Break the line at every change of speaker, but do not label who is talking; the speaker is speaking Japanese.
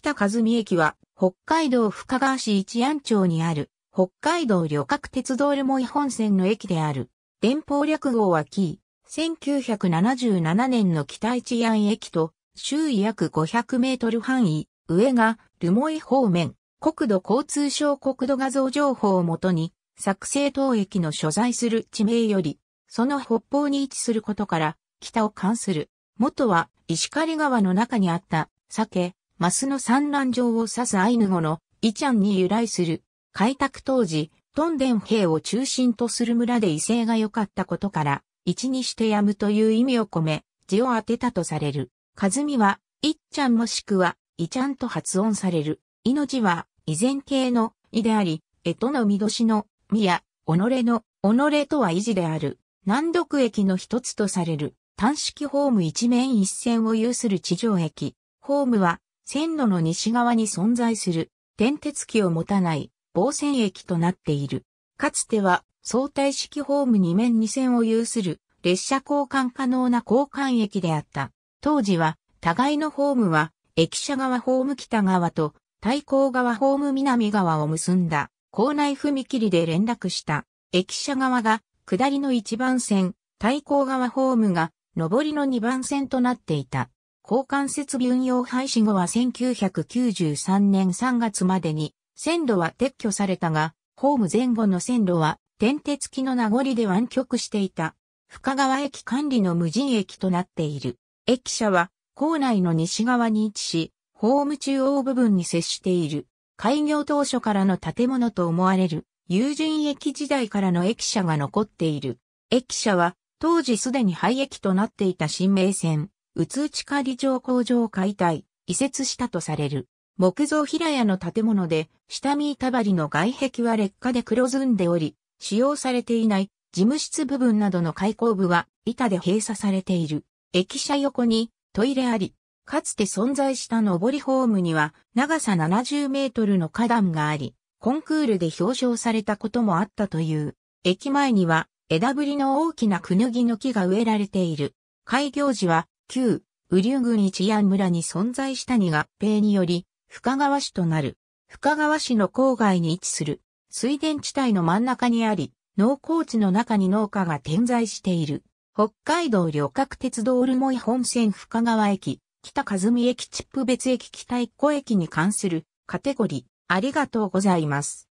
北和美駅は、北海道深川市一安町にある、北海道旅客鉄道留萌本線の駅である。連邦略号はキー、1977年の北一安駅と、周囲約500メートル範囲、上が、留萌方面、国土交通省国土画像情報をもとに、作成等駅の所在する地名より、その北方に位置することから、北を関する。元は石狩川の中にあった、酒。マスの産卵場を指すアイヌ語のイチャンに由来する。開拓当時、トンデン兵を中心とする村で威勢が良かったことから、一にしてやむという意味を込め、字を当てたとされる。かずみは、イッチャンもしくは、イチャンと発音される。命は、依然形の、イであり、えとの見年しの、ミや、己の、己とは維持である。難読駅の一つとされる。単式ホーム一面一線を有する地上駅。ホームは、線路の西側に存在する、転鉄機を持たない、防線駅となっている。かつては、相対式ホーム2面2線を有する、列車交換可能な交換駅であった。当時は、互いのホームは、駅舎側ホーム北側と、対向側ホーム南側を結んだ、構内踏切で連絡した。駅舎側が、下りの1番線、対向側ホームが、上りの2番線となっていた。交換設備運用廃止後は1993年3月までに線路は撤去されたが、ホーム前後の線路は点鉄機きの名残で湾曲していた。深川駅管理の無人駅となっている。駅舎は構内の西側に位置し、ホーム中央部分に接している。開業当初からの建物と思われる、友人駅時代からの駅舎が残っている。駅舎は当時すでに廃駅となっていた新名線。宇都地下理城工場を解体、移設したとされる。木造平屋の建物で、下見板張りの外壁は劣化で黒ずんでおり、使用されていない事務室部分などの開口部は板で閉鎖されている。駅舎横にトイレあり、かつて存在した上りホームには長さ70メートルの花壇があり、コンクールで表彰されたこともあったという。駅前には枝ぶりの大きなクヌギの木が植えられている。開業時は旧、雨竜郡一安村に存在したに合併により、深川市となる。深川市の郊外に位置する。水田地帯の真ん中にあり、農耕地の中に農家が点在している。北海道旅客鉄道留萌本線深川駅、北和美駅チップ別駅北一個駅に関するカテゴリー。ありがとうございます。